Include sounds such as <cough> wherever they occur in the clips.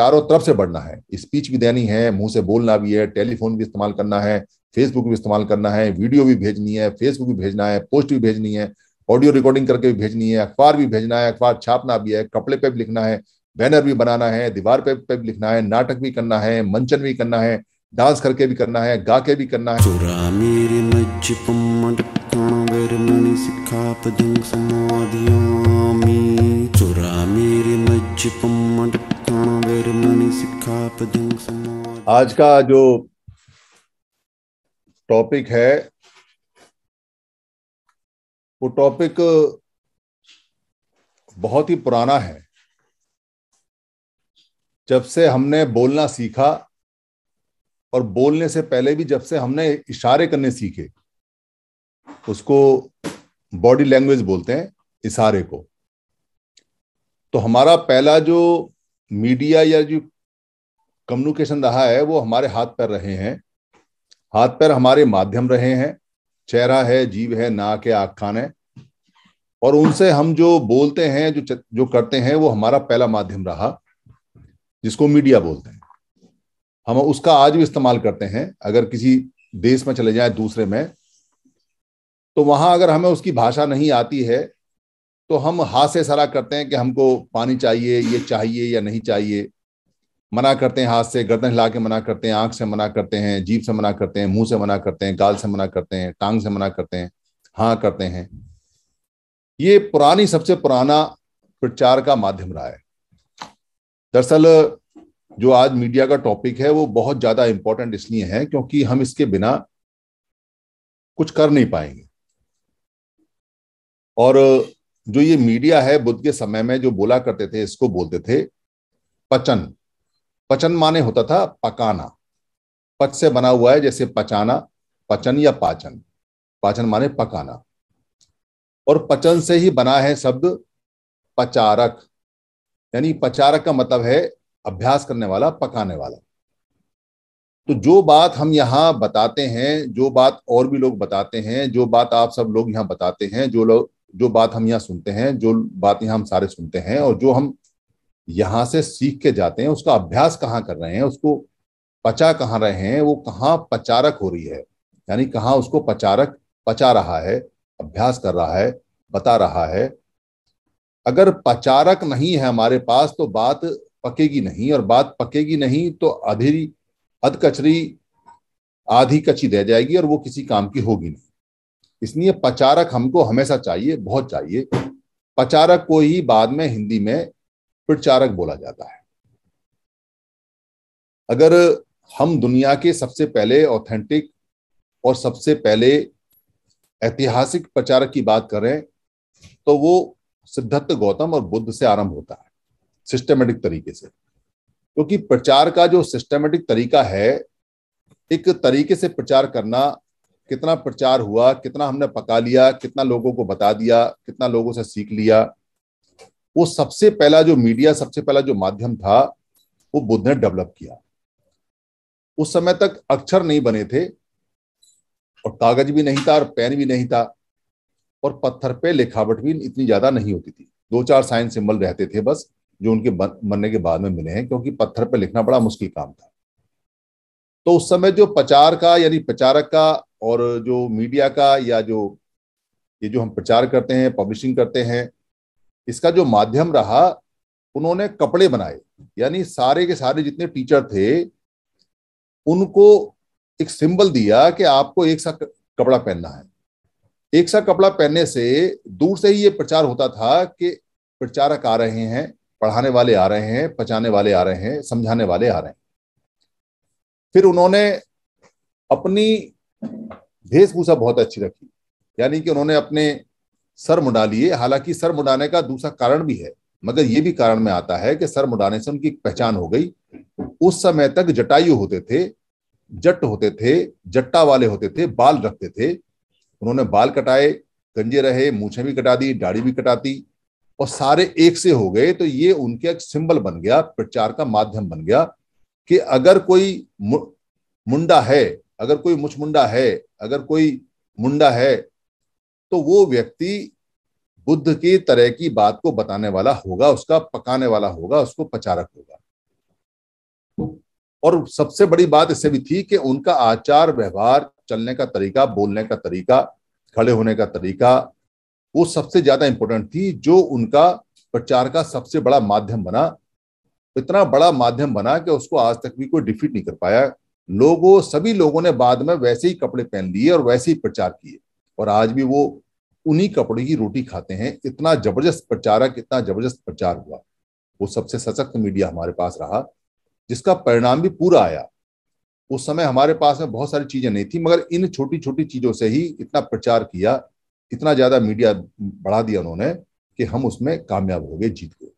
चारों तरफ से बढ़ना है स्पीच भी देनी है मुंह से बोलना भी है टेलीफोन भी इस्तेमाल करना है फेसबुक भी इस्तेमाल करना है वीडियो भी भेजनी है फेसबुक भी भेजना है पोस्ट भी भेजनी है ऑडियो रिकॉर्डिंग करके भी भेजनी है अखबार भी भेजना है अखबार छापना भी है कपड़े पे भी लिखना है बैनर भी बनाना है दीवार पे पे भी लिखना है नाटक भी करना है मंचन भी करना है डांस करके भी करना है गा के भी करना है आज का जो टॉपिक है वो टॉपिक बहुत ही पुराना है जब से हमने बोलना सीखा और बोलने से पहले भी जब से हमने इशारे करने सीखे उसको बॉडी लैंग्वेज बोलते हैं इशारे को तो हमारा पहला जो मीडिया या जो कम्युनिकेशन रहा है वो हमारे हाथ पैर रहे हैं हाथ पैर हमारे माध्यम रहे हैं चेहरा है जीव है नाक है आख खान है और उनसे हम जो बोलते हैं जो जो करते हैं वो हमारा पहला माध्यम रहा जिसको मीडिया बोलते हैं हम उसका आज भी इस्तेमाल करते हैं अगर किसी देश में चले जाए दूसरे में तो वहां अगर हमें उसकी भाषा नहीं आती है तो हम हाथ से सारा करते हैं कि हमको पानी चाहिए ये चाहिए या नहीं चाहिए मना करते हैं हाथ से गर्दन हिला के मना करते हैं आंख से मना करते हैं जीभ से मना करते हैं मुंह से मना करते हैं गाल से मना करते हैं टांग से मना करते हैं हाँ करते हैं ये पुरानी सबसे पुराना प्रचार का माध्यम रहा है दरअसल जो आज मीडिया का टॉपिक है वो बहुत ज्यादा इंपॉर्टेंट इसलिए है क्योंकि हम इसके बिना कुछ कर नहीं पाएंगे और जो ये मीडिया है बुद्ध के समय में जो बोला करते थे इसको बोलते थे पचन पचन माने होता था पकाना पच से बना हुआ है जैसे पचाना पचन या पाचन पाचन माने पकाना और पचन से ही बना है शब्द पचारक यानी पचारक का मतलब है अभ्यास करने वाला पकाने वाला तो जो बात हम यहाँ बताते हैं जो बात और भी लोग बताते हैं जो बात आप सब लोग यहाँ बताते हैं जो लोग जो बात हम यहाँ सुनते हैं जो बात यहाँ हम सारे सुनते हैं और जो हम यहाँ से सीख के जाते हैं उसका अभ्यास कहाँ कर रहे हैं उसको पचा कहाँ रहे हैं वो कहाँ पचारक हो रही है यानी कहाँ उसको पचारक पचा रहा है अभ्यास कर रहा है बता रहा है अगर पचारक नहीं है हमारे पास तो बात पकेगी नहीं और बात पकेगी नहीं तो अधेरी कचरी आधी कची रह जाएगी और वो किसी काम की होगी नहीं इसलिए प्रचारक हमको हमेशा चाहिए बहुत चाहिए प्रचारक को ही बाद में हिंदी में प्रचारक बोला जाता है अगर हम दुनिया के सबसे पहले ऑथेंटिक और सबसे पहले ऐतिहासिक प्रचारक की बात करें तो वो सिद्धार्थ गौतम और बुद्ध से आरंभ होता है सिस्टमेटिक तरीके से क्योंकि प्रचार का जो सिस्टमेटिक तरीका है एक तरीके से प्रचार करना कितना प्रचार हुआ कितना हमने पका लिया कितना लोगों को बता दिया कितना लोगों से सीख लिया वो सबसे पहला जो मीडिया सबसे पहला जो माध्यम था वो बुद्ध ने डेवलप किया उस समय तक अक्षर नहीं बने थे और कागज भी नहीं था और पेन भी नहीं था और पत्थर पे लिखावट भी इतनी ज्यादा नहीं होती थी दो चार साइन सिंबल रहते थे बस जो उनके मरने के बाद में मिले हैं क्योंकि पत्थर पे लिखना बड़ा मुश्किल काम था तो उस समय जो प्रचार का यानी प्रचारक का और जो मीडिया का या जो ये जो हम प्रचार करते हैं पब्लिशिंग करते हैं इसका जो माध्यम रहा उन्होंने कपड़े बनाए यानी सारे के सारे जितने टीचर थे उनको एक सिंबल दिया कि आपको एक सा कपड़ा पहनना है एक सा कपड़ा पहनने से दूर से ही ये प्रचार होता था कि प्रचारक आ रहे हैं पढ़ाने वाले आ रहे हैं पचाने वाले आ रहे हैं समझाने वाले आ रहे हैं फिर उन्होंने अपनी वेशभूषा बहुत अच्छी रखी यानी कि उन्होंने अपने सर मुडा लिए हालांकि सर मुडाने का दूसरा कारण भी है मगर ये भी कारण में आता है कि सर मुडाने से उनकी पहचान हो गई उस समय तक जटायु होते थे जट होते थे जट्टा वाले होते थे बाल रखते थे उन्होंने बाल कटाए गंजे रहे मूछे भी कटा दी दाढ़ी भी कटाती और सारे एक से हो गए तो ये उनके एक सिंबल बन गया प्रचार का माध्यम बन गया कि अगर कोई मुंडा है अगर कोई मुंडा है अगर कोई मुंडा है तो वो व्यक्ति बुद्ध की तरह की बात को बताने वाला होगा उसका पकाने वाला होगा उसको प्रचारक होगा और सबसे बड़ी बात इससे भी थी कि उनका आचार व्यवहार चलने का तरीका बोलने का तरीका खड़े होने का तरीका वो सबसे ज्यादा इंपॉर्टेंट थी जो उनका प्रचार का सबसे बड़ा माध्यम बना इतना बड़ा माध्यम बना कि उसको आज तक भी कोई डिफीट नहीं कर पाया लोगों सभी लोगों ने बाद में वैसे ही कपड़े पहन लिए और वैसे ही प्रचार किए और आज भी वो उन्हीं कपड़े की रोटी खाते हैं इतना जबरदस्त प्रचारक इतना जबरदस्त प्रचार हुआ वो सबसे सशक्त मीडिया हमारे पास रहा जिसका परिणाम भी पूरा आया उस समय हमारे पास में बहुत सारी चीजें नहीं थी मगर इन छोटी छोटी चीजों से ही इतना प्रचार किया इतना ज्यादा मीडिया बढ़ा दिया उन्होंने कि हम उसमें कामयाब हो गए जीत गए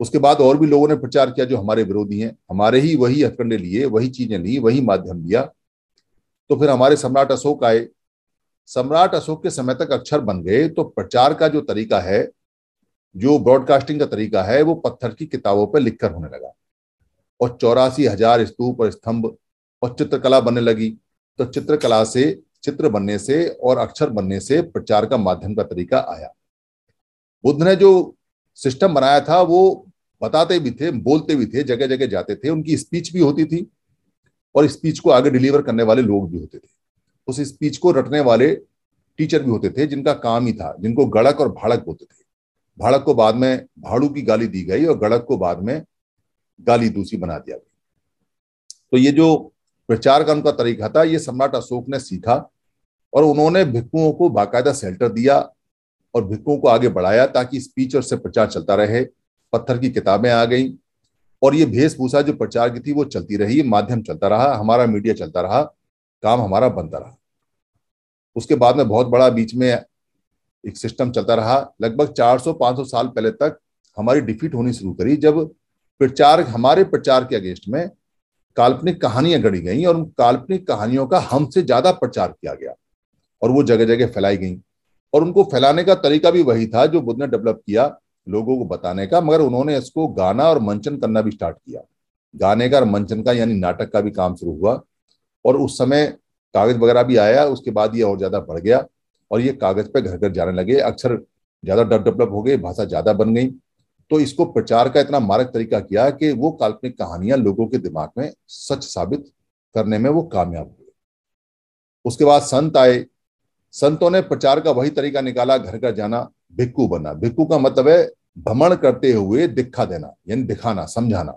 उसके बाद और भी लोगों ने प्रचार किया जो हमारे विरोधी हैं हमारे ही वही हथकंडे लिए वही चीजें ली वही माध्यम लिया तो फिर हमारे सम्राट अशोक आए सम्राट अशोक के समय तक अक्षर बन गए तो प्रचार का जो तरीका है जो ब्रॉडकास्टिंग का तरीका है वो पत्थर की किताबों पर लिखकर होने लगा और चौरासी हजार स्तूप और स्तंभ और चित्रकला बनने लगी तो चित्रकला से चित्र बनने से और अक्षर बनने से प्रचार का माध्यम का तरीका आया बुद्ध ने जो सिस्टम बनाया था वो बताते भी थे बोलते भी थे जगह जगह जाते थे उनकी स्पीच भी होती थी और स्पीच को आगे डिलीवर करने वाले लोग भी होते थे उस स्पीच को रटने वाले टीचर भी होते थे जिनका काम ही था जिनको गड़क और भाड़क बोलते थे भाड़क को बाद में भाड़ू की गाली दी गई और गड़क को बाद में गाली दूसरी बना दिया गया तो ये जो प्रचार का उनका तरीका था ये सम्राट अशोक ने सीखा और उन्होंने भिक्कुओं को बाकायदा सेल्टर दिया और भिक्कुओं को आगे बढ़ाया ताकि स्पीच और से प्रचार चलता रहे पत्थर की किताबें आ गई और ये भेषभूषा जो प्रचार की थी वो चलती रही माध्यम चलता रहा हमारा मीडिया चलता रहा काम हमारा बनता रहा उसके बाद में बहुत बड़ा बीच में एक सिस्टम चलता रहा लगभग 400-500 साल पहले तक हमारी डिफीट होनी शुरू करी जब प्रचार हमारे प्रचार के अगेंस्ट में काल्पनिक कहानियां गढ़ी गई और उन काल्पनिक कहानियों का हमसे ज्यादा प्रचार किया गया और वो जगह जगह फैलाई गई और उनको फैलाने का तरीका भी वही था जो बुद्ध ने डेवलप किया लोगों को बताने का मगर उन्होंने इसको गाना और मंचन करना भी स्टार्ट किया गाने का और मंचन का यानी नाटक का भी काम शुरू हुआ और उस समय कागज वगैरह भी आया उसके बाद ये और ज्यादा बढ़ गया और ये कागज पे घर घर जाने लगे अक्षर ज्यादा डेवलप डब हो गए भाषा ज्यादा बन गई तो इसको प्रचार का इतना मारक तरीका किया कि वो काल्पनिक कहानियां लोगों के दिमाग में सच साबित करने में वो कामयाब हुए उसके बाद संत आए संतों ने प्रचार का वही तरीका निकाला घर घर जाना भिक्कू बना भिक्कू का मतलब है भ्रमण करते हुए दिखा देना यानी दिखाना समझाना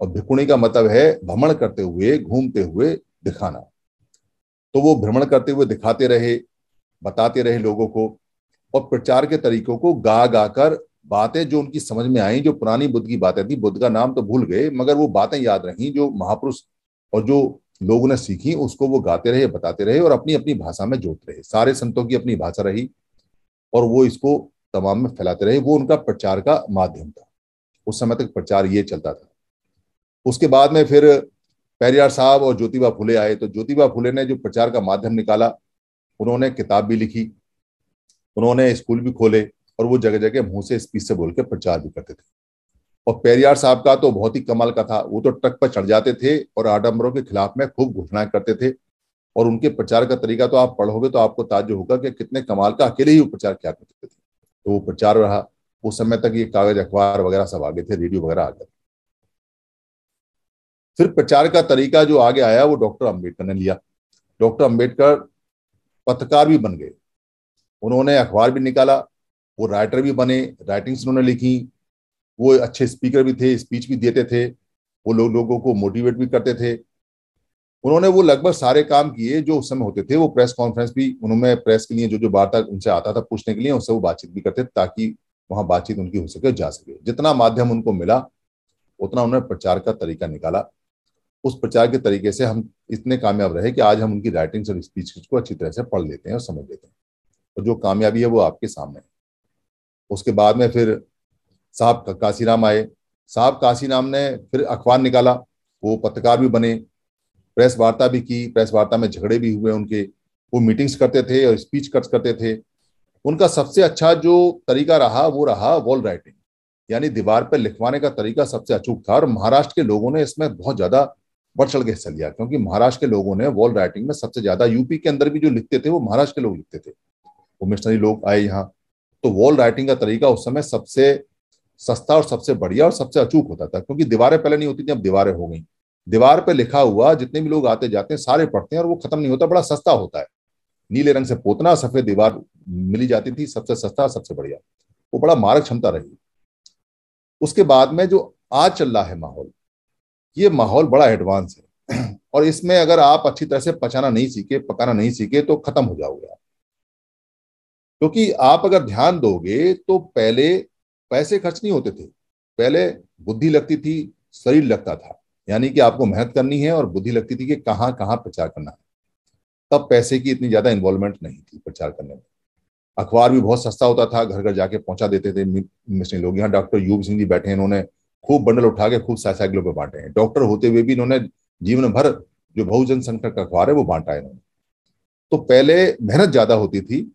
और भिकुणी का मतलब है भ्रमण करते हुए घूमते हुए दिखाना तो वो भ्रमण करते हुए दिखाते रहे बताते रहे लोगों को और प्रचार के तरीकों को गा गा कर बातें जो उनकी समझ में आई जो पुरानी बुद्ध की बातें थी बुद्ध का नाम तो भूल गए मगर वो बातें याद रही जो महापुरुष और जो लोगों ने सीखी उसको वो गाते रहे बताते रहे और अपनी अपनी भाषा में जोड़ते रहे सारे संतों की अपनी भाषा रही और वो इसको तमाम में फैलाते रहे वो उनका प्रचार का माध्यम था उस समय तक प्रचार ये चलता था उसके बाद में फिर पैरियार साहब और ज्योतिबा फुले आए तो ज्योतिबा फुले ने जो प्रचार का माध्यम निकाला उन्होंने किताब भी लिखी उन्होंने स्कूल भी खोले और वो जगह जगह मुंह से स्पीच से बोल के प्रचार भी करते थे और पेरियार साहब का तो बहुत ही कमाल का था वो तो ट्रक पर चढ़ जाते थे और आडम्बरों के खिलाफ में खूब घोषणाएं करते थे और उनके प्रचार का तरीका तो आप पढ़ोगे तो आपको ताज्जुब होगा कि कितने कमाल का अकेले ही वो प्रचार कर करते थे तो वो प्रचार रहा उस समय तक ये कागज अखबार वगैरह सब आगे थे रेडियो वगैरह आ गए फिर प्रचार का तरीका जो आगे आया वो डॉक्टर अंबेडकर ने लिया डॉक्टर अंबेडकर पत्रकार भी बन गए उन्होंने अखबार भी निकाला वो राइटर भी बने राइटिंग्स उन्होंने लिखी वो अच्छे स्पीकर भी थे स्पीच भी देते थे वो लोग लोगों को मोटिवेट भी करते थे उन्होंने वो लगभग सारे काम किए जो उस समय होते थे वो प्रेस कॉन्फ्रेंस भी उन्होंने प्रेस के लिए जो जो वार्ता उनसे आता था पूछने के लिए उससे वो बातचीत भी करते ताकि वहां बातचीत उनकी हो सके जा सके जितना माध्यम उनको मिला उतना उन्होंने प्रचार का तरीका निकाला उस प्रचार के तरीके से हम इतने कामयाब रहे कि आज हम उनकी राइटिंग्स और स्पीच को अच्छी तरह से पढ़ लेते हैं और समझ लेते हैं और जो कामयाबी है वो आपके सामने है उसके बाद में फिर साहब काशीराम आए साहब काशीराम ने फिर अखबार निकाला वो पत्रकार भी बने प्रेस वार्ता भी की प्रेस वार्ता में झगड़े भी हुए उनके वो मीटिंग्स करते थे और स्पीच कट्स करते थे उनका सबसे अच्छा जो तरीका रहा वो रहा वॉल राइटिंग यानी दीवार पर लिखवाने का तरीका सबसे अचूक था और महाराष्ट्र के लोगों ने इसमें बहुत ज्यादा बढ़ चढ़ के हिस्सा लिया क्योंकि महाराष्ट्र के लोगों ने वॉल राइटिंग में सबसे ज्यादा यूपी के अंदर भी जो लिखते थे वो महाराष्ट्र के लोग लिखते थे वो मिशनरी लोग आए यहाँ तो वॉल राइटिंग का तरीका उस समय सबसे सस्ता और सबसे बढ़िया और सबसे अचूक होता था क्योंकि दीवारें पहले नहीं होती थी अब दीवारें हो गई दीवार पर लिखा हुआ जितने भी लोग आते जाते हैं सारे पढ़ते हैं और वो खत्म नहीं होता बड़ा सस्ता होता है नीले रंग से पोतना सफेद दीवार मिली जाती थी सबसे सस्ता सबसे बढ़िया वो बड़ा मारक क्षमता रही उसके बाद में जो आज चल रहा है माहौल ये माहौल बड़ा एडवांस है <clears throat> और इसमें अगर आप अच्छी तरह से पचाना नहीं सीखे पकाना नहीं सीखे तो खत्म हो जाओगे क्योंकि क्योंकि आप अगर ध्यान दोगे तो पहले पैसे खर्च नहीं होते थे पहले बुद्धि लगती थी शरीर लगता था यानी कि आपको मेहनत करनी है और बुद्धि लगती थी कि कहाँ कहाँ प्रचार करना है तब पैसे की इतनी ज्यादा इन्वॉल्वमेंट नहीं थी प्रचार करने में अखबार भी बहुत सस्ता होता था घर घर जाके पहुंचा देते थे मिशनरी लोग यहाँ डॉक्टर यूप सिंह जी बैठे हैं इन्होंने खूब बंडल उठा के खूब साइकिलों पर बांटे हैं डॉक्टर होते हुए भी इन्होंने जीवन भर जो बहुजन संकट का अखबार है वो बांटा है इन्होंने तो पहले मेहनत ज्यादा होती थी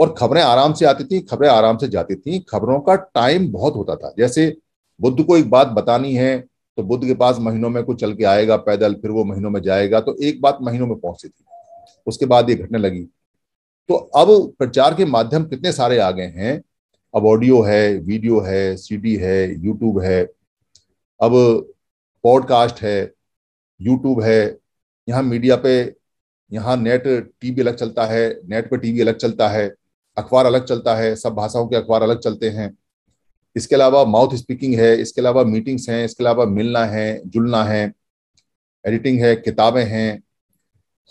और खबरें आराम से आती थी खबरें आराम से जाती थी खबरों का टाइम बहुत होता था जैसे बुद्ध को एक बात बतानी है तो बुद्ध के पास महीनों में कुछ चल के आएगा पैदल फिर वो महीनों में जाएगा तो एक बात महीनों में पहुंचती थी उसके बाद ये घटने लगी तो अब प्रचार के माध्यम कितने सारे आ गए हैं अब ऑडियो है वीडियो है सीडी है यूट्यूब है अब पॉडकास्ट है यूट्यूब है यहाँ मीडिया पे यहाँ नेट टीवी अलग चलता है नेट पे टीवी अलग चलता है अखबार अलग चलता है सब भाषाओं के अखबार अलग चलते हैं इसके अलावा माउथ स्पीकिंग है इसके अलावा मीटिंग्स हैं इसके अलावा मिलना है जुलना है एडिटिंग है किताबें हैं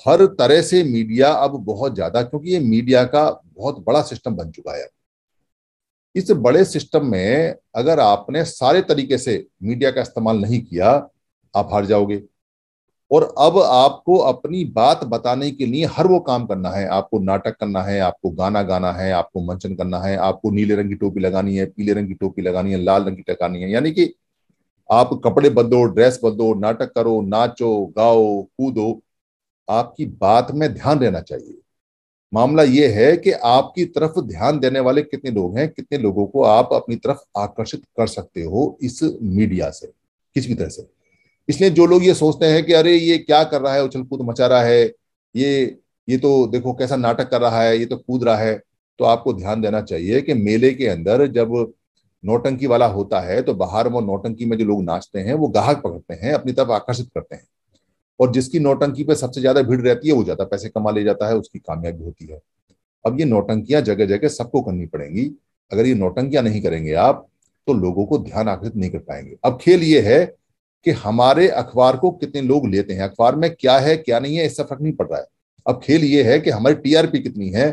हर तरह से मीडिया अब बहुत ज़्यादा क्योंकि ये मीडिया का बहुत बड़ा सिस्टम बन चुका है इस बड़े सिस्टम में अगर आपने सारे तरीके से मीडिया का इस्तेमाल नहीं किया आप हार जाओगे और अब आपको अपनी बात बताने के लिए हर वो काम करना है आपको नाटक करना है आपको गाना गाना है आपको मंचन करना है आपको नीले रंग की टोपी लगानी है पीले रंग की टोपी लगानी है लाल रंग की टकानी है यानी कि आप कपड़े बदलो ड्रेस बदलो नाटक करो नाचो गाओ कूदो आपकी बात में ध्यान देना चाहिए मामला यह है कि आपकी तरफ ध्यान देने वाले कितने लोग हैं कितने लोगों को आप अपनी तरफ आकर्षित कर सकते हो इस मीडिया से किसी भी तरह से इसलिए जो लोग ये सोचते हैं कि अरे ये क्या कर रहा है उछल कूद मचा रहा है ये ये तो देखो कैसा नाटक कर रहा है ये तो कूद रहा है तो आपको ध्यान देना चाहिए कि मेले के अंदर जब नौटंकी वाला होता है तो बाहर वो नौटंकी में जो लोग नाचते हैं वो गाहक पकड़ते हैं अपनी तरफ आकर्षित करते हैं और जिसकी नौटंकी पे सबसे ज्यादा भीड़ रहती है वो ज्यादा पैसे कमा ले जाता है उसकी कामयाबी होती है अब ये नौटंकियां जगह जगह सबको करनी पड़ेंगी अगर ये नौटंकियां नहीं करेंगे आप तो लोगों को ध्यान आकर्षित नहीं कर पाएंगे अब खेल ये है कि हमारे अखबार को कितने लोग लेते हैं अखबार में क्या है क्या नहीं है इससे फर्क नहीं पड़ रहा है अब खेल ये है कि हमारी टीआरपी कितनी है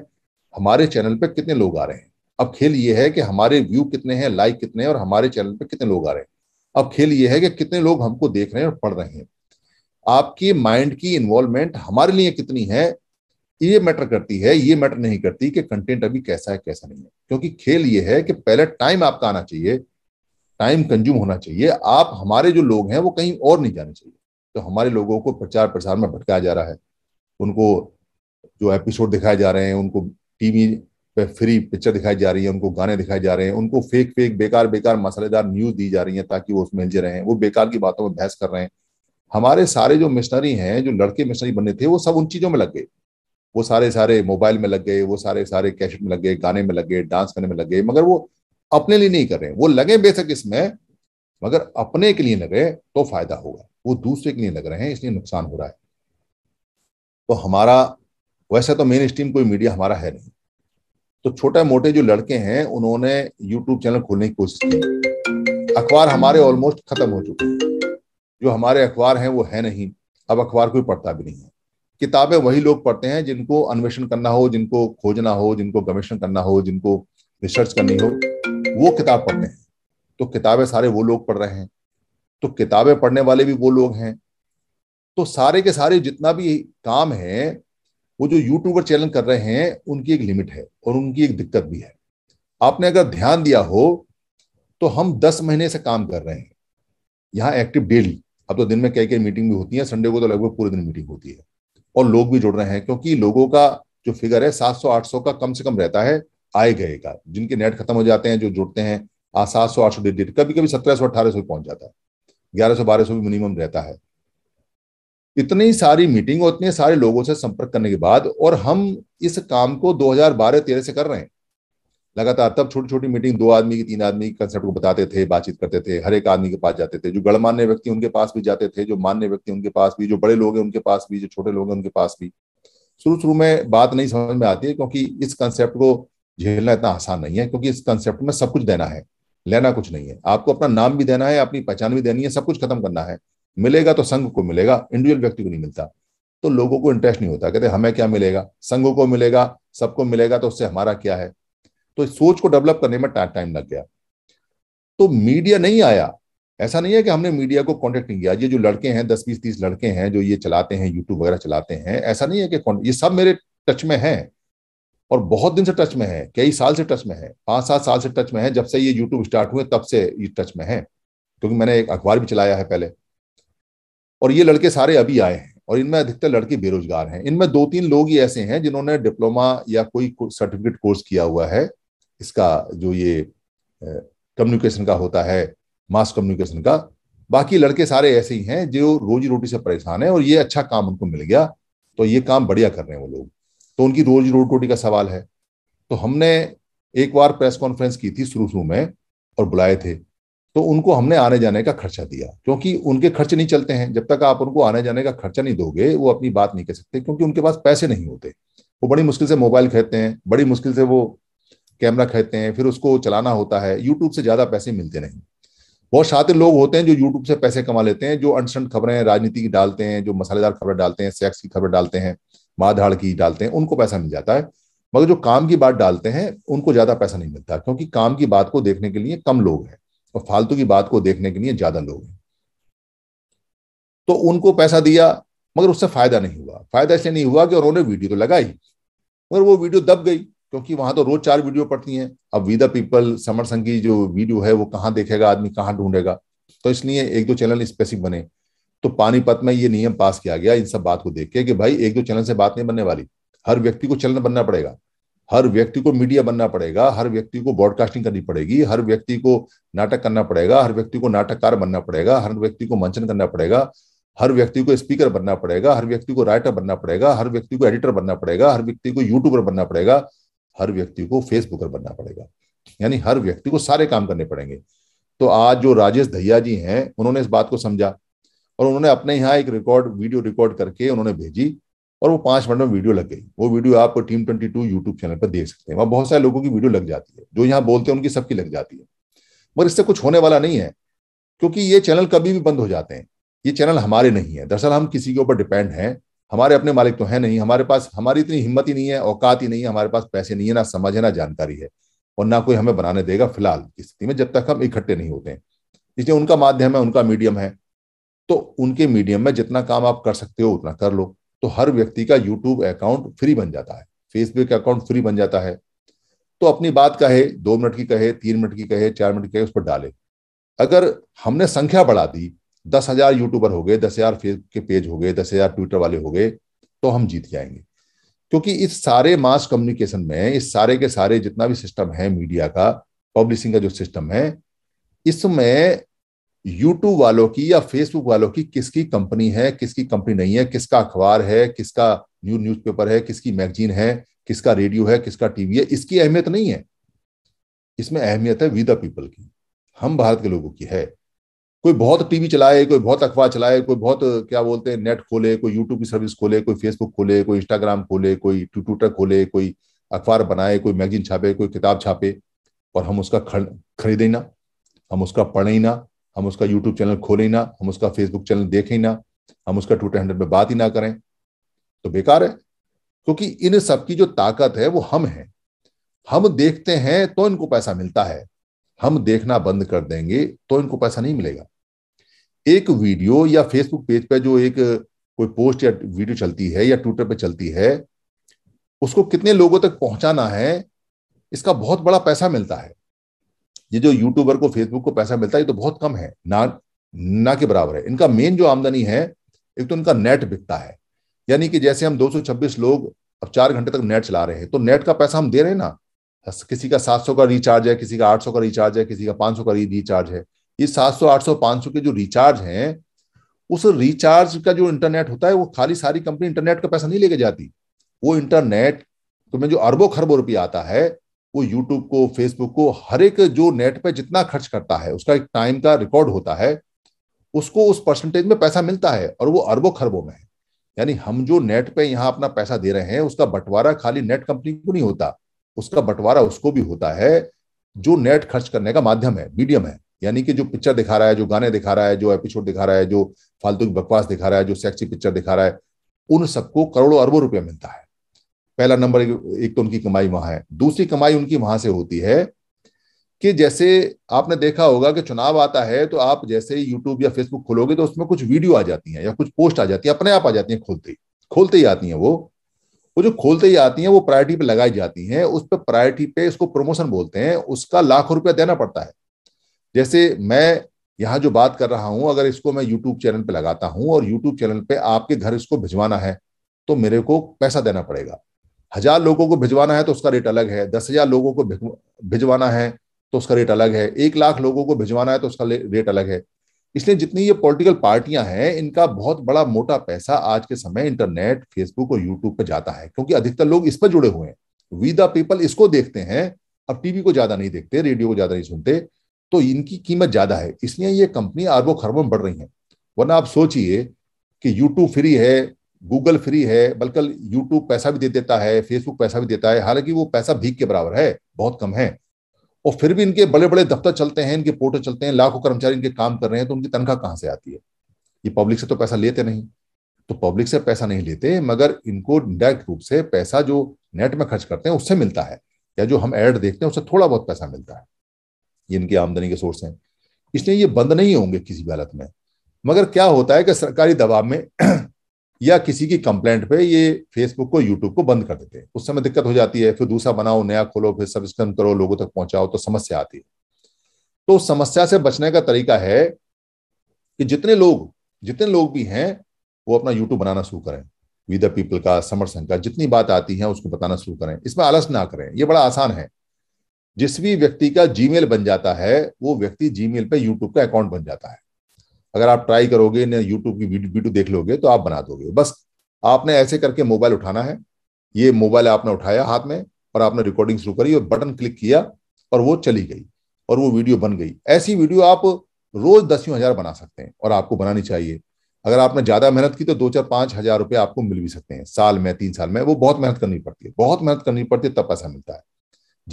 हमारे चैनल पर कितने लोग आ रहे हैं अब खेल ये है कि हमारे व्यू कितने हैं लाइक कितने हैं और हमारे चैनल पर कितने लोग आ रहे हैं अब खेल ये है कि कितने लोग हमको देख रहे हैं और पढ़ रहे हैं आपके माइंड की इन्वॉल्वमेंट हमारे लिए कितनी है ये मैटर करती है ये मैटर नहीं करती कि कंटेंट अभी कैसा है कैसा नहीं है क्योंकि खेल ये है कि पहले टाइम आपका आना चाहिए टाइम कंज्यूम होना चाहिए आप हमारे जो लोग हैं वो कहीं और नहीं जाने चाहिए तो हमारे लोगों को प्रचार प्रसार में भटकाया जा रहा है उनको जो एपिसोड दिखाए जा रहे हैं उनको टीवी पे फ्री पिक्चर दिखाई जा रही है उनको गाने दिखाए जा रहे हैं उनको फेक फेक बेकार बेकार मसालेदार न्यूज दी जा रही है ताकि वो उसमें उलझे रहे वो बेकार की बातों में बहस कर रहे हैं हमारे सारे जो मिशनरी हैं जो लड़के मिशनरी बने थे वो सब उन चीजों में लग गए वो सारे सारे मोबाइल में लग गए वो सारे सारे कैशेट में लग गए गाने में लग गए डांस करने में लग गए मगर वो अपने लिए नहीं कर रहे वो लगे बेशक इसमें मगर अपने के लिए लगे तो फायदा होगा वो दूसरे के लिए लग रहे हैं इसलिए नुकसान हो रहा है तो हमारा वैसे तो मेन स्ट्रीम कोई मीडिया हमारा है नहीं तो छोटे मोटे जो लड़के हैं उन्होंने यूट्यूब चैनल खोलने की कोशिश की अखबार हमारे ऑलमोस्ट खत्म हो चुके हैं जो हमारे अखबार हैं वो है नहीं अब अखबार कोई पढ़ता भी नहीं है किताबें वही लोग पढ़ते हैं जिनको अन्वेषण करना हो जिनको खोजना हो जिनको गवेषण करना हो जिनको रिसर्च करनी हो वो किताब पढ़ते हैं तो किताबें सारे वो लोग पढ़ रहे हैं तो किताबें पढ़ने वाले भी वो लोग हैं तो सारे के सारे जितना भी काम है वो जो यूट्यूबर चैनल कर रहे हैं उनकी एक लिमिट है और उनकी एक दिक्कत भी है आपने अगर ध्यान दिया हो तो हम दस महीने से काम कर रहे हैं यहाँ एक्टिव डेली अब तो दिन में कई कई मीटिंग भी होती है संडे को तो लगभग पूरे दिन मीटिंग होती है और लोग भी जुड़ रहे हैं क्योंकि लोगों का जो फिगर है आठ सौ का कम से कम रहता है आए गए का जिनके नेट खत्म हो जाते हैं जो जुड़ते हैं सात सौ आठ सौ डेढ़ कभी कभी सत्रह सौ अठारह सौ पहुंच जाता है ग्यारह सौ बारह सौ भी मिनिमम रहता है इतनी सारी मीटिंग और इतने सारे लोगों से संपर्क करने के बाद और हम इस काम को 2012-13 से कर रहे हैं लगातार तब छोटी छोटी मीटिंग दो आदमी की तीन आदमी के कंसेप्ट को बताते थे बातचीत करते थे हर एक आदमी के पास जाते थे जो गणमान्य व्यक्ति उनके पास भी जाते थे जो मान्य व्यक्ति उनके पास भी जो बड़े लोग हैं उनके पास भी जो छोटे लोग हैं उनके पास भी शुरू शुरू में बात नहीं समझ में आती है क्योंकि इस कंसेप्ट को झेलना इतना आसान नहीं है क्योंकि इस कंसेप्ट में सब कुछ देना है लेना कुछ नहीं है आपको अपना नाम भी देना है अपनी पहचान भी देनी है सब कुछ खत्म करना है मिलेगा तो संघ को मिलेगा इंडिविजुअल व्यक्ति को नहीं मिलता तो लोगों को इंटरेस्ट नहीं होता कहते हमें क्या मिलेगा संघ को मिलेगा सबको मिलेगा तो उससे हमारा क्या है तो सोच को डेवलप करने में टाइम लग गया तो मीडिया नहीं आया ऐसा नहीं है कि हमने मीडिया को कांटेक्ट नहीं किया ये जो लड़के हैं दस बीस तीस लड़के हैं जो ये चलाते हैं यूट्यूब वगैरह चलाते हैं ऐसा नहीं है कि ये सब मेरे टच में हैं और बहुत दिन से टच में है कई साल से टच में है पांच सात साल से टच में है जब से ये यूट्यूब स्टार्ट हुए तब से ये टच में है क्योंकि मैंने एक अखबार भी चलाया है पहले और ये लड़के सारे अभी आए हैं और इनमें अधिकतर लड़के बेरोजगार हैं इनमें दो तीन लोग ही ऐसे हैं जिन्होंने डिप्लोमा या कोई सर्टिफिकेट कोर्स किया हुआ है इसका जो ये कम्युनिकेशन का होता है मास कम्युनिकेशन का बाकी लड़के सारे ऐसे ही हैं जो रोजी रोटी से परेशान हैं और ये अच्छा काम उनको मिल गया तो ये काम बढ़िया कर रहे हैं वो लोग तो उनकी रोजी रोड रोटी का सवाल है तो हमने एक बार प्रेस कॉन्फ्रेंस की थी शुरू शुरू में और बुलाए थे तो उनको हमने आने जाने का खर्चा दिया क्योंकि उनके खर्च नहीं चलते हैं जब तक आप उनको आने जाने का खर्चा नहीं दोगे वो अपनी बात नहीं कह सकते क्योंकि उनके पास पैसे नहीं होते वो बड़ी मुश्किल से मोबाइल खरीदते हैं बड़ी मुश्किल से वो कैमरा खरीदते हैं फिर उसको चलाना होता है यूट्यूब से ज्यादा पैसे मिलते नहीं बहुत शातिर लोग होते हैं जो यूट्यूब से पैसे कमा लेते हैं जो अनस्टंट खबरें राजनीति की डालते हैं जो मसालेदार खबरें डालते हैं सेक्स की खबर डालते हैं माँ धाड़ की डालते हैं उनको पैसा मिल जाता है मगर जो काम की बात डालते हैं उनको ज्यादा पैसा नहीं मिलता क्योंकि काम की बात को देखने के लिए कम लोग हैं और फालतू की बात को देखने के लिए ज्यादा लोग हैं तो उनको पैसा दिया मगर उससे फायदा नहीं हुआ फायदा इसलिए नहीं हुआ कि उन्होंने वीडियो तो लगाई मगर वो वीडियो दब गई क्योंकि वहां तो रोज चार वीडियो पड़ती हैं अब विदा पीपल समर संघ की जो वीडियो है वो कहाँ देखेगा आदमी कहाँ ढूंढेगा तो इसलिए एक दो चैनल स्पेसिफिक बने तो पानीपत में ये नियम पास किया गया इन सब बात को देख के कि भाई एक दो चैनल से बात नहीं बनने वाली हर व्यक्ति को चैनल बनना पड़ेगा हर व्यक्ति को मीडिया बनना पड़ेगा हर व्यक्ति को ब्रॉडकास्टिंग करनी पड़ेगी हर व्यक्ति को नाटक करना पड़ेगा हर व्यक्ति को नाटककार बनना पड़ेगा हर व्यक्ति को मंचन करना पड़ेगा हर व्यक्ति को स्पीकर बनना पड़ेगा हर व्यक्ति को राइटर बनना पड़ेगा हर व्यक्ति को एडिटर बनना पड़ेगा हर व्यक्ति को यूट्यूबर बनना पड़ेगा हर व्यक्ति को फेसबुकर बनना पड़ेगा यानी हर व्यक्ति को सारे काम करने पड़ेंगे तो आज जो राजेश दहिया जी हैं उन्होंने इस बात को समझा और उन्होंने अपने यहाँ एक रिकॉर्ड वीडियो रिकॉर्ड करके उन्होंने भेजी और वो पांच मिनट में वीडियो लग गई वो वीडियो आप team twenty two YouTube channel पर देख सकते हैं वहां बहुत सारे लोगों की वीडियो लग जाती है जो यहाँ बोलते हैं उनकी सबकी लग जाती है मगर इससे कुछ होने वाला नहीं है क्योंकि ये चैनल कभी भी बंद हो जाते हैं ये चैनल हमारे नहीं है दरअसल हम किसी के ऊपर डिपेंड हैं हमारे अपने मालिक तो है नहीं हमारे पास हमारी इतनी हिम्मत ही नहीं है औकात ही नहीं है हमारे पास पैसे नहीं है ना समझ है ना जानकारी है और ना कोई हमें बनाने देगा फिलहाल की स्थिति में जब तक हम इकट्ठे नहीं होते हैं इसलिए उनका माध्यम है उनका मीडियम है तो उनके मीडियम में जितना काम आप कर सकते हो उतना कर लो तो हर व्यक्ति का यूट्यूब अकाउंट फ्री बन जाता है फेसबुक अकाउंट फ्री बन जाता है तो अपनी बात कहे दो मिनट की कहे तीन मिनट की कहे चार मिनट की कहे उस पर डाले अगर हमने संख्या बढ़ा दी दस हजार यूट्यूबर हो गए दस हजार फेसबुक के पेज हो गए दस हजार ट्विटर वाले हो गए तो हम जीत जाएंगे क्योंकि इस सारे मास कम्युनिकेशन में इस सारे के सारे जितना भी सिस्टम है मीडिया का पब्लिशिंग का जो सिस्टम है इसमें यूट्यूब वालों की या फेसबुक वालों की किसकी कंपनी है किसकी कंपनी नहीं है किसका अखबार है किसका न्यू पेपर है किसकी मैगजीन है किसका रेडियो है किसका टीवी है इसकी अहमियत नहीं है इसमें अहमियत है विद द पीपल की हम भारत के लोगों की है कोई बहुत टीवी चलाए कोई बहुत अखबार चलाए कोई बहुत क्या बोलते हैं नेट खोले कोई यूट्यूब की सर्विस खोले कोई फेसबुक खोले कोई इंस्टाग्राम खोले कोई ट्विटर खोले कोई अखबार बनाए कोई मैगजीन छापे कोई किताब छापे और हम उसका खरीदे ना हम उसका पढ़े ना हम उसका यूट्यूब चैनल खोलें ना हम उसका फेसबुक चैनल देखें ना हम उसका ट्विटर हैंडल पर बात ही ना करें तो बेकार है क्योंकि इन सब की जो ताकत है वो हम हैं हम देखते हैं तो इनको पैसा मिलता है हम देखना बंद कर देंगे तो इनको पैसा नहीं मिलेगा एक वीडियो या फेसबुक पेज पर जो एक कोई पोस्ट या वीडियो चलती है या ट्विटर पर चलती है उसको कितने लोगों तक पहुंचाना है इसका बहुत बड़ा पैसा मिलता है ये जो यूट्यूबर को फेसबुक को पैसा मिलता है तो बहुत कम है ना ना के बराबर है इनका मेन जो आमदनी है एक तो इनका नेट बिकता है यानी कि जैसे हम 226 लोग अब चार घंटे तक नेट चला रहे हैं तो नेट का पैसा हम दे रहे हैं ना किसी का 700 का रिचार्ज है किसी का 800 का रिचार्ज है किसी का 500 का रिचार्ज है ये 700 800 500 के जो रिचार्ज हैं उस रिचार्ज का जो इंटरनेट होता है वो खाली सारी कंपनी इंटरनेट का पैसा नहीं लेके जाती वो इंटरनेट में जो अरबों खरबों रुपया आता है वो यूट्यूब को फेसबुक को हर एक जो नेट पे जितना खर्च करता है उसका एक टाइम का रिकॉर्ड होता है उसको उस परसेंटेज में पैसा मिलता है और वो अरबों खरबों में है यानी हम जो नेट पे यहाँ अपना पैसा दे रहे हैं उसका बंटवारा खाली नेट कंपनी को नहीं होता उसका बंटवारा उसको भी होता है जो नेट खर्च करने का माध्यम है मीडियम है यानी कि जो पिक्चर दिखा रहा है जो गाने दिखा रहा है जो एपिसोड दिखा रहा है जो फालतू की बकवास दिखा रहा है जो सेक्सी पिक्चर दिखा रहा है उन सबको करोड़ों अरबों रुपया मिलता है पहला नंबर एक तो उनकी कमाई वहां है दूसरी कमाई उनकी वहां से होती है कि जैसे आपने देखा होगा कि चुनाव आता है तो आप जैसे ही यूट्यूब या फेसबुक खोलोगे तो उसमें कुछ वीडियो आ जाती हैं या कुछ पोस्ट आ जाती है अपने आप आ जाती हैं खोलते ही खोलते ही आती हैं वो वो जो खोलते ही आती हैं वो प्रायोरिटी पे लगाई जाती हैं उस पर प्रायोरिटी पे इसको प्रमोशन बोलते हैं उसका लाखों रुपया देना पड़ता है जैसे मैं यहां जो बात कर रहा हूं अगर इसको मैं यूट्यूब चैनल पर लगाता हूं और यूट्यूब चैनल पर आपके घर इसको भिजवाना है तो मेरे को पैसा देना पड़ेगा हजार लोगों को भिजवाना है तो उसका रेट अलग है दस हजार लोगों को भिजवाना है तो उसका रेट अलग है एक लाख लोगों को भिजवाना है तो उसका रेट अलग है इसलिए जितनी ये पॉलिटिकल पार्टियां हैं इनका बहुत बड़ा मोटा पैसा आज के समय इंटरनेट फेसबुक और यूट्यूब पर जाता है क्योंकि अधिकतर लोग इस पर जुड़े हुए हैं वी द पीपल इसको देखते हैं अब टीवी को ज्यादा नहीं देखते रेडियो को ज्यादा नहीं सुनते तो इनकी कीमत ज्यादा है इसलिए ये कंपनी अरबों खरबों में बढ़ रही है वरना आप सोचिए कि यूट्यूब फ्री है गूगल फ्री है बल्कि यूट्यूब पैसा भी दे देता है फेसबुक पैसा भी देता है हालांकि वो पैसा भीख के बराबर है बहुत कम है और फिर भी इनके बड़े बड़े दफ्तर चलते हैं इनके पोर्टल चलते हैं लाखों कर्मचारी इनके काम कर रहे हैं तो उनकी तनख्वाह कहां से आती है ये पब्लिक से तो पैसा लेते नहीं तो पब्लिक से पैसा नहीं लेते मगर इनको डायरेक्ट रूप से पैसा जो नेट में खर्च करते हैं उससे मिलता है या जो हम एड देखते हैं उससे थोड़ा बहुत पैसा मिलता है ये इनकी आमदनी के सोर्स हैं इसलिए ये बंद नहीं होंगे किसी भी हालत में मगर क्या होता है कि सरकारी दबाव में या किसी की कंप्लेंट पे ये फेसबुक को यूट्यूब को बंद कर देते हैं उस समय दिक्कत हो जाती है फिर दूसरा बनाओ नया खोलो फिर सब्सक्राइब करो लोगों तक पहुंचाओ तो समस्या आती है तो समस्या से बचने का तरीका है कि जितने लोग जितने लोग भी हैं वो अपना यूट्यूब बनाना शुरू करें विद पीपल का समर्थन का जितनी बात आती है उसको बताना शुरू करें इसमें आलस ना करें ये बड़ा आसान है जिस भी व्यक्ति का जीमेल बन जाता है वो व्यक्ति जीमेल पे यूट्यूब का अकाउंट बन जाता है अगर आप ट्राई करोगे ना यूट्यूब की वीडियो देख लोगे तो आप बना दोगे बस आपने ऐसे करके मोबाइल उठाना है ये मोबाइल आपने उठाया हाथ में और आपने रिकॉर्डिंग शुरू करी और बटन क्लिक किया और वो चली गई और वो वीडियो बन गई ऐसी वीडियो आप रोज दसियों हजार बना सकते हैं और आपको बनानी चाहिए अगर आपने ज्यादा मेहनत की तो दो चार पांच हजार रुपये आपको मिल भी सकते हैं साल में तीन साल में वो बहुत मेहनत करनी पड़ती है बहुत मेहनत करनी पड़ती है तब पैसा मिलता है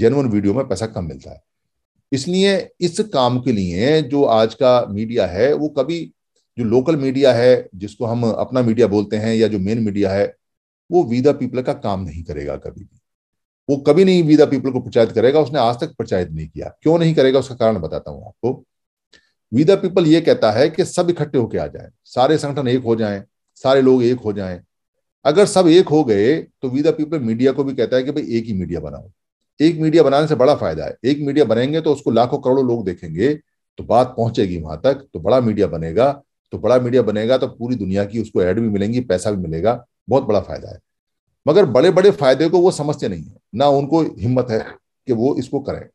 जेनवन वीडियो में पैसा कम मिलता है इसलिए इस काम के लिए जो आज का मीडिया है वो कभी जो लोकल मीडिया है जिसको हम अपना मीडिया बोलते हैं या जो मेन मीडिया है वो विदा पीपल का काम नहीं करेगा कभी भी वो कभी नहीं विदा पीपल को प्रचारित करेगा उसने आज तक प्रचारित नहीं किया क्यों नहीं करेगा उसका कारण बताता हूं आपको विदा पीपल ये कहता है कि सब इकट्ठे होके आ जाए सारे संगठन एक हो जाए सारे लोग एक हो जाए अगर सब एक हो गए तो विदा पीपल मीडिया को भी कहता है कि भाई एक ही मीडिया बनाओ एक मीडिया बनाने से बड़ा फायदा है एक मीडिया बनेंगे तो उसको लाखों करोड़ों लोग देखेंगे तो बात पहुंचेगी वहां तक तो बड़ा मीडिया बनेगा तो बड़ा मीडिया बनेगा तो पूरी दुनिया की उसको एड भी मिलेंगी पैसा भी मिलेगा बहुत बड़ा फायदा है मगर बड़े बड़े फायदे को वो समझते नहीं है ना उनको हिम्मत है कि वो इसको करें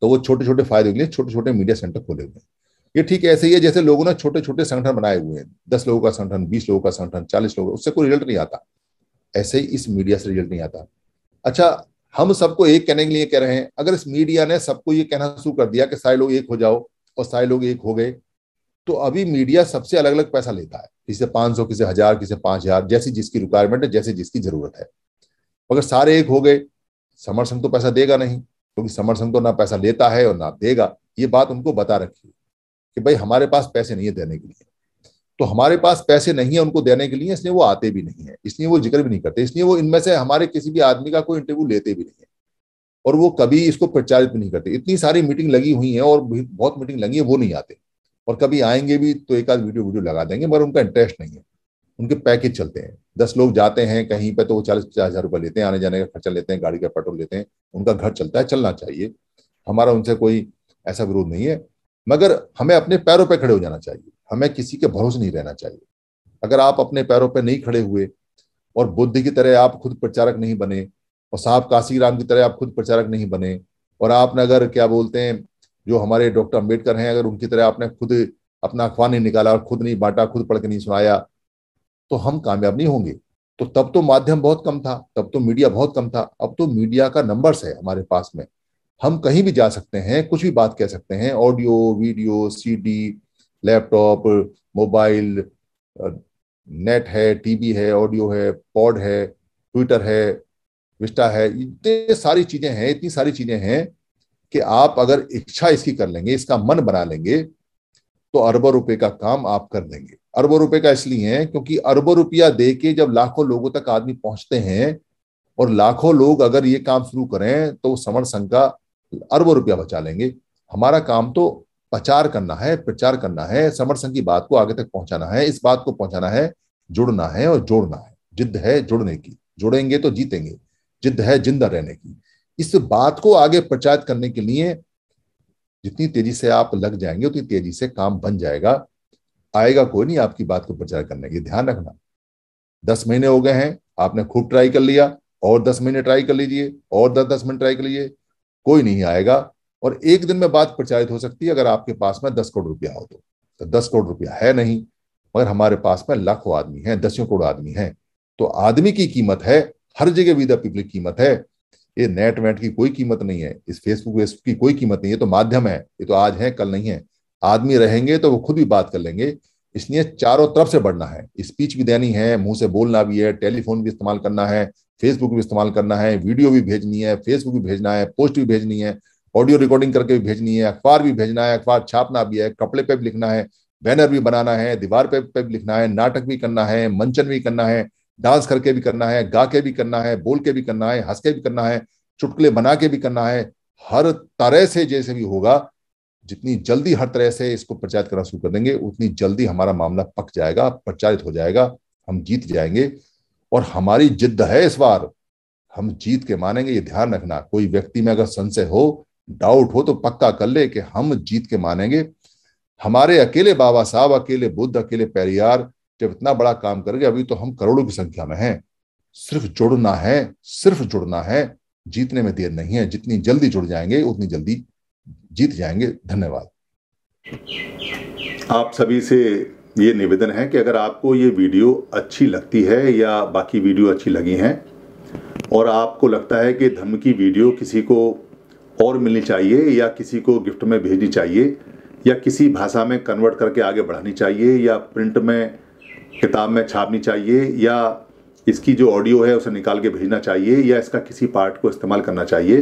तो वो छोटे छोटे फायदे के लिए छोटे छोटे मीडिया सेंटर खोले हुए हैं ये ठीक ऐसे ही है जैसे लोगों ने छोटे छोटे संगठन बनाए हुए हैं दस लोगों का संगठन बीस लोगों का संगठन चालीस लोगों उससे कोई रिजल्ट नहीं आता ऐसे ही इस मीडिया से रिजल्ट नहीं आता अच्छा हम सबको एक कहने के लिए कह रहे हैं अगर इस मीडिया ने सबको ये कहना शुरू कर दिया कि सारे लोग एक हो जाओ और सारे लोग एक हो गए तो अभी मीडिया सबसे अलग अलग पैसा लेता है किसी से सौ किसी हजार किसी पांच हजार जैसी जिसकी रिक्वायरमेंट है जैसे जिसकी जरूरत है अगर सारे एक हो गए समर्थन तो पैसा देगा नहीं क्योंकि तो तो ना पैसा लेता है और ना देगा ये बात उनको बता रखी कि भाई हमारे पास पैसे नहीं है देने के लिए तो हमारे पास पैसे नहीं है उनको देने के लिए इसलिए वो आते भी नहीं है इसलिए वो जिक्र भी नहीं करते इसलिए वो इनमें से हमारे किसी भी आदमी का कोई इंटरव्यू लेते भी नहीं है और वो कभी इसको प्रचारित भी नहीं करते इतनी सारी मीटिंग लगी हुई है और बहुत मीटिंग लगी है वो नहीं आते और कभी आएंगे भी तो एक आध वीडियो वीडियो लगा देंगे मगर उनका इंटरेस्ट नहीं है उनके पैकेज चलते हैं दस लोग जाते हैं कहीं पर तो वो चालीस पचास हजार रुपये लेते हैं आने जाने का खर्चा लेते हैं गाड़ी का पेट्रोल लेते हैं उनका घर चलता है चलना चाहिए हमारा उनसे कोई ऐसा विरोध नहीं है मगर हमें अपने पैरों पर खड़े हो जाना चाहिए हमें किसी के भरोसे नहीं रहना चाहिए अगर आप अपने पैरों पर नहीं खड़े हुए और बुद्ध की तरह आप खुद प्रचारक नहीं बने और साहब राम की तरह आप खुद प्रचारक नहीं बने और आपने अगर क्या बोलते हैं जो हमारे डॉक्टर अम्बेडकर हैं अगर उनकी तरह आपने खुद अपना अखबार नहीं निकाला और खुद नहीं बांटा खुद पढ़ के नहीं सुनाया तो हम कामयाब नहीं होंगे तो तब तो माध्यम बहुत कम था तब तो मीडिया बहुत कम था अब तो मीडिया का नंबर्स है हमारे पास में हम कहीं भी जा सकते हैं कुछ भी बात कह सकते हैं audio video CD laptop mobile net है टीवी है ऑडियो है पॉड है ट्विटर है विस्टा है इतने सारी चीजें हैं इतनी सारी चीजें हैं कि आप अगर इच्छा इसकी कर लेंगे इसका मन बना लेंगे तो अरबों रुपए का काम आप कर देंगे अरबों रुपए का इसलिए है क्योंकि अरबों रुपया दे के जब लाखों लोगों तक आदमी पहुंचते हैं और लाखों लोग अगर ये काम शुरू करें तो समर संघ का अरबों रुपया बचा लेंगे हमारा काम तो प्रचार करना है प्रचार करना है समर संघ की बात को आगे तक पहुंचाना है इस बात को पहुंचाना है जुड़ना है और जोड़ना है जिद है जुड़ने की जुड़ेंगे तो जीतेंगे जिद है जिंदा रहने की इस बात को आगे प्रचारित करने के लिए जितनी तेजी से आप लग जाएंगे उतनी तेजी से काम बन जाएगा आएगा कोई नहीं आपकी बात को प्रचार करने की ध्यान रखना दस महीने हो गए हैं आपने खूब ट्राई कर लिया और दस महीने ट्राई कर लीजिए और दस दस मिनट ट्राई कर लीजिए कोई नहीं आएगा और एक दिन में बात प्रचारित हो सकती है अगर आपके पास में दस करोड़ रुपया हो तो, तो दस करोड़ रुपया है नहीं मगर हमारे पास में लाखों आदमी है दसियों करोड़ आदमी है तो आदमी की कीमत है हर जगह विद पीपल की कीमत है ये नेट वेट की कोई कीमत नहीं है इस फेसबुक वेसबुक की कोई कीमत नहीं है तो माध्यम है ये तो आज है कल नहीं है आदमी रहेंगे तो वो खुद भी बात कर लेंगे इसलिए चारों तरफ से बढ़ना है स्पीच भी देनी है मुंह से बोलना भी है टेलीफोन भी इस्तेमाल करना है फेसबुक भी इस्तेमाल करना है वीडियो भी भेजनी है फेसबुक भी भेजना है पोस्ट भी भेजनी है ऑडियो रिकॉर्डिंग करके भी भेजनी है अखबार भी भेजना है अखबार छापना भी है कपड़े पे भी लिखना है बैनर भी बनाना है दीवार पे पे भी लिखना है नाटक भी करना है मंचन भी करना है डांस करके भी करना है गा के भी करना है बोल के भी करना है हंस के भी करना है चुटकुले बना के भी करना है हर तरह से जैसे भी होगा जितनी जल्दी हर तरह से इसको प्रचारित करना शुरू कर देंगे उतनी जल्दी हमारा मामला पक जाएगा प्रचारित हो जाएगा हम जीत जाएंगे और हमारी जिद्द है इस बार हम जीत के मानेंगे ये ध्यान रखना कोई व्यक्ति में अगर संशय हो डाउट हो तो पक्का कर ले कि हम जीत के मानेंगे हमारे अकेले बाबा साहब अकेले बुद्ध अकेले पैरियार जब इतना बड़ा काम कर गए अभी तो हम करोड़ों की संख्या में हैं सिर्फ जुड़ना है सिर्फ जुड़ना है जीतने में देर नहीं है जितनी जल्दी जुड़ जाएंगे उतनी जल्दी जीत जाएंगे धन्यवाद आप सभी से ये निवेदन है कि अगर आपको ये वीडियो अच्छी लगती है या बाकी वीडियो अच्छी लगी हैं और आपको लगता है कि धम्म की वीडियो किसी को और मिलनी चाहिए या किसी को गिफ्ट में भेजनी चाहिए या किसी भाषा में कन्वर्ट करके आगे बढ़ानी चाहिए या प्रिंट में किताब में छापनी चाहिए या इसकी जो ऑडियो है उसे निकाल के भेजना चाहिए या इसका किसी पार्ट को इस्तेमाल करना चाहिए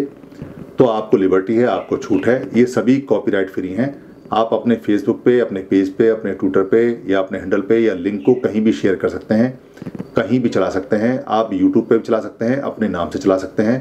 तो आपको लिबर्टी है आपको छूट है ये सभी कॉपीराइट फ्री हैं आप अपने फेसबुक पे अपने पेज पे अपने ट्विटर पे या अपने हैंडल पे या लिंक को कहीं भी शेयर कर सकते हैं कहीं भी चला सकते हैं आप यूट्यूब पे भी चला सकते हैं अपने नाम से चला सकते हैं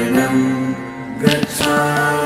재미 d